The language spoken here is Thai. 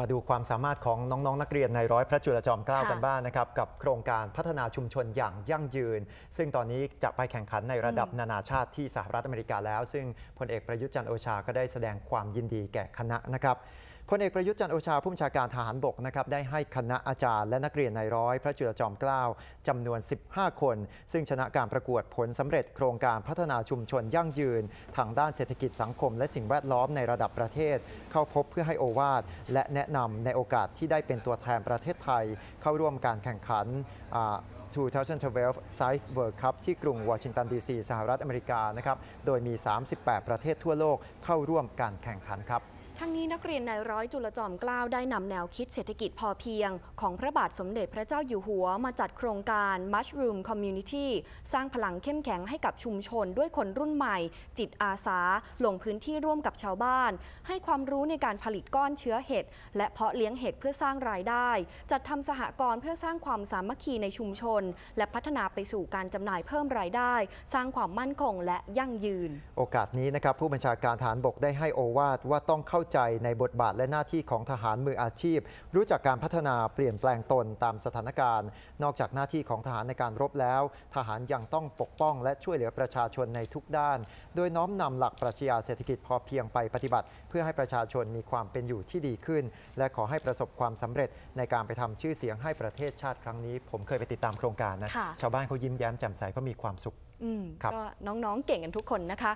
มาดูความสามารถของน้องๆนนักเรียนในร้อยพระจุลจอมเกล้ากันบ้างนะครับ กับโครงการพัฒนาชุมชนอย่างยั่งยืน ซึ่งตอนนี้จะไปแข่งขันในระดับนานาชาติที่สหรัฐอเมริกาแล้ว ซึ่งพลเอกประยุทธ์จันโอชาก็ได้แสดงความยินดีแก่คณะนะครับพลเอกประยุทธ์จันโอชาผู้บัญชาการทหารบกนะครับได้ให้คณะอาจารย์และนักเรียนในร้อยพระจุลจอมเกล้าจำนวน 15 คน ซึ่งชนะการประกวดผลสำเร็จโครงการพัฒนาชุมชนยั่งยืนทางด้านเศรษฐกิจสังคมและสิ่งแวดล้อมในระดับประเทศเข้าพบเพื่อให้โอวาทและแนะนำในโอกาสที่ได้เป็นตัวแทนประเทศไทย เข้าร่วมการแข่งขัน2012 s i f e World Cup ที่กรุงวอชิงตันดีซีสหรัฐอเมริกานะครับโดยมี 38 ประเทศทั่วโลก เข้าร่วมการแข่งขันครับทั้งนี้นักเรียนนายร้อยจุลจอมเกล้าได้นำแนวคิดเศรษฐกิจพอเพียงของพระบาทสมเด็จพระเจ้าอยู่หัวมาจัดโครงการ Mushroom Community สร้างพลังเข้มแข็งให้กับชุมชนด้วยคนรุ่นใหม่ จิตอาสา ลงพื้นที่ร่วมกับชาวบ้าน ให้ความรู้ในการผลิตก้อนเชื้อเห็ดและเพาะเลี้ยงเห็ดเพื่อสร้างรายได้ จัดทำสหกรณ์เพื่อสร้างความสามัคคีในชุมชนและพัฒนาไปสู่การจำหน่ายเพิ่มรายได้ สร้างความมั่นคงและยั่งยืน โอกาสนี้นะครับผู้บัญชาการฐานบกได้ให้โอวาทว่าต้องเข้าใจในบทบาทและหน้าที่ของทหารมืออาชีพ รู้จักการพัฒนาเปลี่ยนแปลงตนตามสถานการณ์ นอกจากหน้าที่ของทหารในการรบแล้วทหารยังต้องปกป้องและช่วยเหลือประชาชนในทุกด้าน โดยน้อมนำหลักปรัชญาเศรษฐกิจ พอเพียงไปปฏิบัติเพื่อให้ประชาชนมีความเป็นอยู่ที่ดีขึ้น และขอให้ประสบความสำเร็จในการไปทำชื่อเสียงให้ประเทศชาติครั้งนี้ ผมเคยไปติดตามโครงการนะชาวบ้านเขายิ้มแย้มแจ่มใสเขามีความสุขก็น้องๆเก่งกันทุกคนนะคะ